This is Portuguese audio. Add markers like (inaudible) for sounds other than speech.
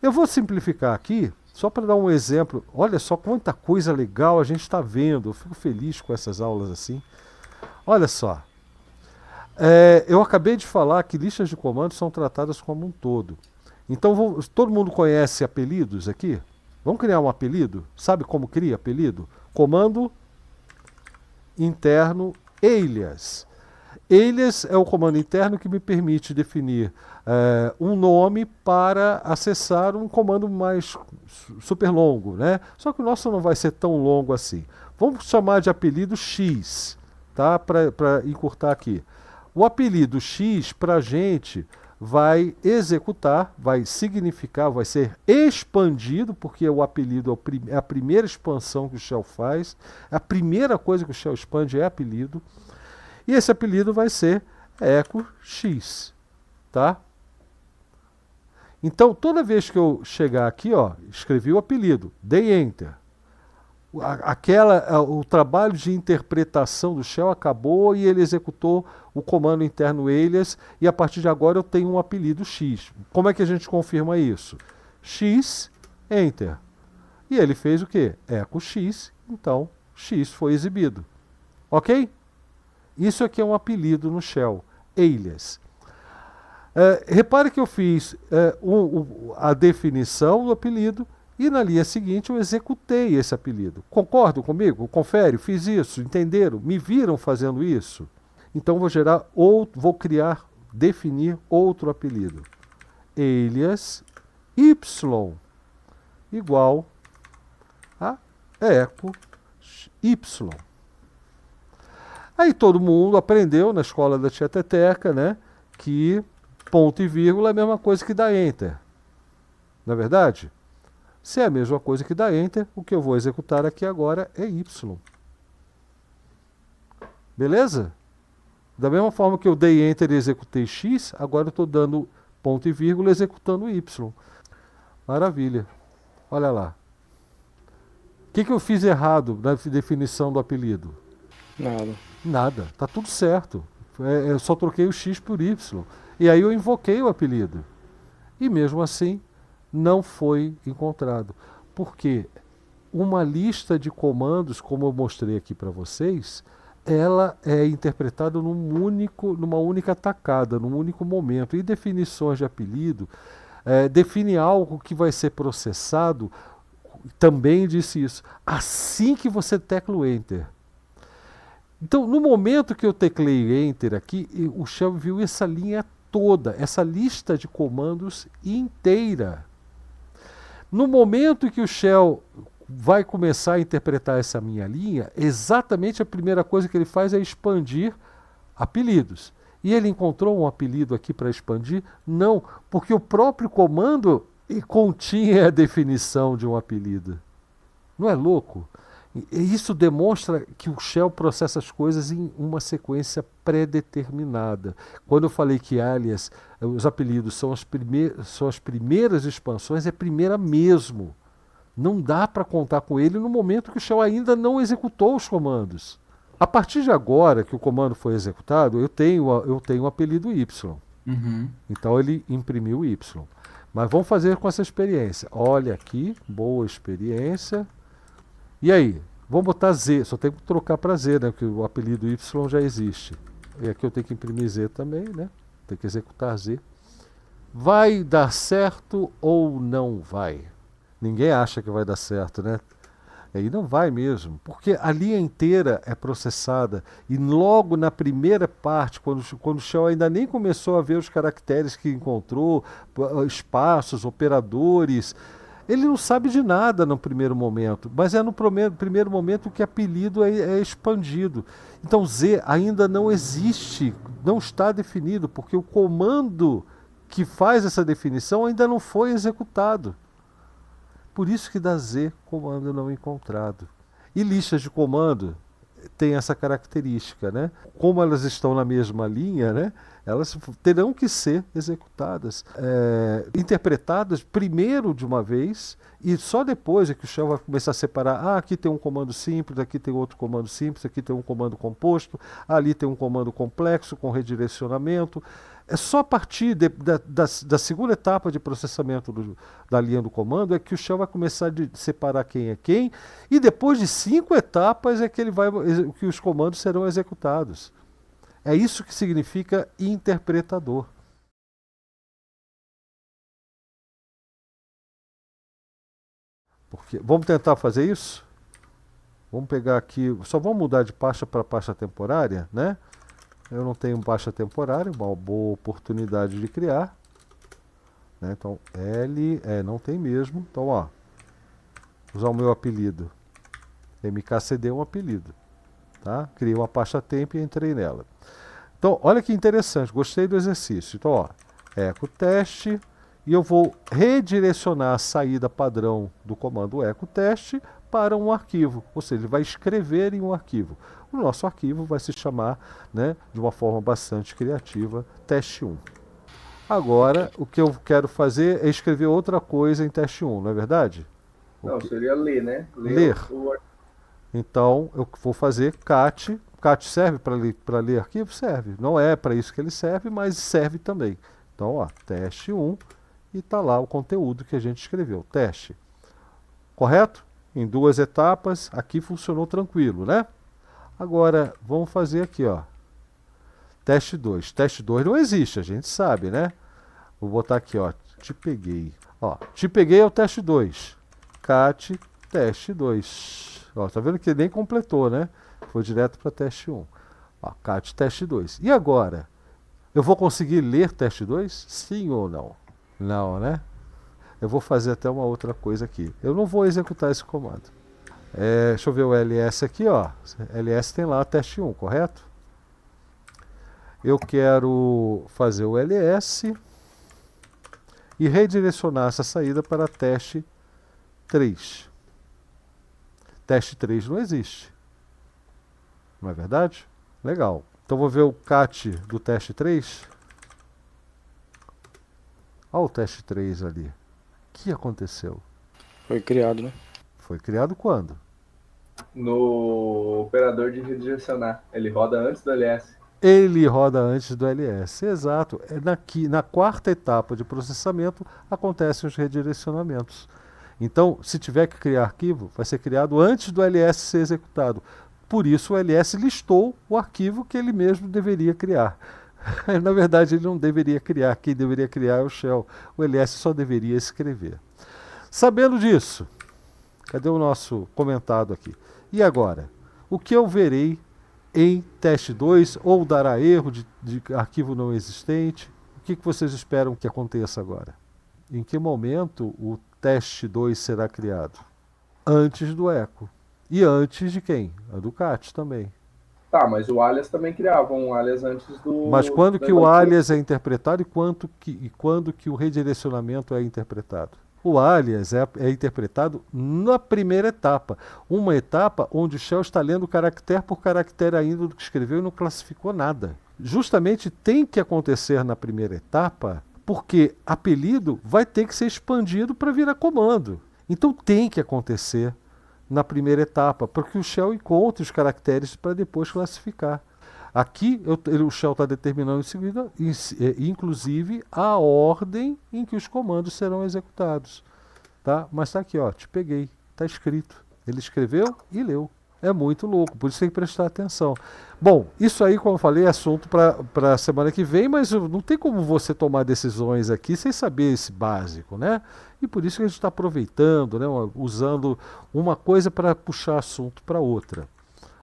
Eu vou simplificar aqui, só para dar um exemplo. Olha só quanta coisa legal a gente está vendo. Eu fico feliz com essas aulas assim. Olha só. É, eu acabei de falar que listas de comandos são tratadas como um todo. Então, vou, todo mundo conhece apelidos aqui? Vamos criar um apelido? Sabe como cria apelido? Comando interno alias. Eles é o comando interno que me permite definir é, um nome para acessar um comando mais super longo, né? Só que o nosso não vai ser tão longo assim. Vamos chamar de apelido X, tá? Para encurtar aqui. O apelido X para a gente vai executar, vai significar, vai ser expandido, porque o apelido é, é a primeira expansão que o Shell faz. A primeira coisa que o Shell expande é apelido. E esse apelido vai ser eco x, tá? Então, toda vez que eu chegar aqui, ó, escrevi o apelido, dei enter. Aquela, o trabalho de interpretação do shell acabou e ele executou o comando interno alias e a partir de agora eu tenho um apelido x. Como é que a gente confirma isso? x, enter. E ele fez o quê? Eco x, então x foi exibido. Ok? Isso aqui é um apelido no Shell, Alias. É, repare que eu fiz é, o, o, a definição do apelido e na linha seguinte eu executei esse apelido. Concordam comigo? Confere, fiz isso, entenderam? Me viram fazendo isso? Então vou gerar outro, vou criar, definir outro apelido. Alias y igual a eco y. Aí todo mundo aprendeu na escola da tia Teteca, né, que ponto e vírgula é a mesma coisa que dá enter. Na é verdade, se é a mesma coisa que dá enter, o que eu vou executar aqui agora é y. Beleza? Da mesma forma que eu dei enter e executei x, agora eu estou dando ponto e vírgula executando y. Maravilha. Olha lá. O que, que eu fiz errado na definição do apelido? Nada. Nada. Tá tudo certo. É, eu só troquei o X por Y. E aí eu invoquei o apelido. E mesmo assim, não foi encontrado. Porque uma lista de comandos, como eu mostrei aqui para vocês, ela é interpretada num único, numa única tacada, num único momento. E definições de apelido é, define algo que vai ser processado. Também disse isso. Assim que você tecla o Enter. Então, no momento que eu teclei Enter aqui, o Shell viu essa linha toda, essa lista de comandos inteira. No momento que o Shell vai começar a interpretar essa minha linha, exatamente a primeira coisa que ele faz é expandir apelidos. E ele encontrou um apelido aqui para expandir? Não, porque o próprio comando continha a definição de um apelido. Não é louco? isso demonstra que o Shell processa as coisas em uma sequência predeterminada. Quando eu falei que alias, eh, os apelidos são as, primeiras, são as primeiras expansões, é primeira mesmo. Não dá para contar com ele no momento que o Shell ainda não executou os comandos. A partir de agora que o comando foi executado, eu tenho eu tenho o apelido Y. Uhum. Então ele imprimiu Y. Mas vamos fazer com essa experiência. Olha aqui, boa experiência. E aí? Vamos botar Z, só tem que trocar para Z, né? Porque o apelido Y já existe. É e aqui eu tenho que imprimir Z também, né? Tem que executar Z. Vai dar certo ou não vai? Ninguém acha que vai dar certo, né? É, e não vai mesmo, porque a linha inteira é processada e logo na primeira parte, quando, quando o Shell ainda nem começou a ver os caracteres que encontrou, espaços, operadores, ele não sabe de nada no primeiro momento, mas é no primeiro, momento que apelido é, é expandido. Então Z ainda não existe, não está definido, porque o comando que faz essa definição ainda não foi executado. Por isso que dá Z comando não encontrado. E listas de comando têm essa característica, né? Como elas estão na mesma linha, né? elas terão que ser executadas, é, interpretadas primeiro de uma vez e só depois é que o Shell vai começar a separar. Ah, aqui tem um comando simples, aqui tem outro comando simples, aqui tem um comando composto, ali tem um comando complexo com redirecionamento. É só a partir de, da, da, da, segunda etapa de processamento do, da linha do comando é que o Shell vai começar a separar quem é quem, e depois de cinco etapas é que, ele vai, que os comandos serão executados. É isso que significa interpretador. Porque, vamos tentar fazer isso? Vamos pegar aqui, só vamos mudar de pasta para pasta temporária, né? Eu não tenho pasta temporária, uma boa oportunidade de criar. Né? Então, L, é, não tem mesmo. Então, ó, usar o meu apelido. MKCD é um apelido, tá? Criei uma pasta temp e entrei nela. Então, olha que interessante, gostei do exercício. Então, ó, eco teste e eu vou redirecionar a saída padrão do comando eco teste para um arquivo, ou seja, ele vai escrever em um arquivo. O nosso arquivo vai se chamar, né, de uma forma bastante criativa, teste 1. Agora, o que eu quero fazer é escrever outra coisa em teste 1, não é verdade? Não, seria ler, né? Ler. ler. O... Então, eu vou fazer cat Cat serve para ler, ler arquivo? Serve. Não é para isso que ele serve, mas serve também. Então, ó, teste 1 e está lá o conteúdo que a gente escreveu. Teste. Correto? Em duas etapas, aqui funcionou tranquilo, né? Agora, vamos fazer aqui, ó. Teste 2. Teste 2 não existe, a gente sabe, né? Vou botar aqui, ó. Te peguei. Ó, te peguei é o teste 2. Cat, teste 2. Ó, tá vendo que nem completou, né? Foi direto para teste 1. CAT teste 2. E agora? Eu vou conseguir ler teste 2? Sim ou não? Não, né? Eu vou fazer até uma outra coisa aqui. Eu não vou executar esse comando. É, deixa eu ver o ls aqui, ó. ls tem lá teste 1, correto? Eu quero fazer o ls e redirecionar essa saída para teste 3. Teste 3 não existe. Não é verdade? Legal. Então vou ver o cat do teste 3. Olha o teste 3 ali. O que aconteceu? Foi criado, né? Foi criado quando? No operador de redirecionar. Ele roda antes do LS. Ele roda antes do LS, exato. É que na quarta etapa de processamento acontecem os redirecionamentos. Então, se tiver que criar arquivo, vai ser criado antes do LS ser executado. Por isso o LS listou o arquivo que ele mesmo deveria criar. (laughs) Na verdade, ele não deveria criar, quem deveria criar é o Shell. O LS só deveria escrever. Sabendo disso, cadê o nosso comentado aqui? E agora? O que eu verei em teste 2 ou dará erro de, de arquivo não existente? O que, que vocês esperam que aconteça agora? Em que momento o teste 2 será criado? Antes do eco. E antes de quem? A Ducati também. Tá, mas o Alias também criava um Alias antes do. Mas quando que o Alias é interpretado e, quanto que, e quando que o redirecionamento é interpretado? O Alias é, é interpretado na primeira etapa. Uma etapa onde o Shell está lendo caractere por caractere ainda do que escreveu e não classificou nada. Justamente tem que acontecer na primeira etapa, porque apelido vai ter que ser expandido para virar comando. Então tem que acontecer na primeira etapa, porque o Shell encontre os caracteres para depois classificar. Aqui eu, o Shell está determinando em seguida, é, inclusive, a ordem em que os comandos serão executados. Tá? Mas está aqui, ó, te peguei, está escrito. Ele escreveu e leu. É muito louco, por isso tem que prestar atenção. Bom, isso aí, como eu falei, é assunto para a semana que vem, mas não tem como você tomar decisões aqui sem saber esse básico, né? E por isso que a gente está aproveitando, né, usando uma coisa para puxar assunto para outra.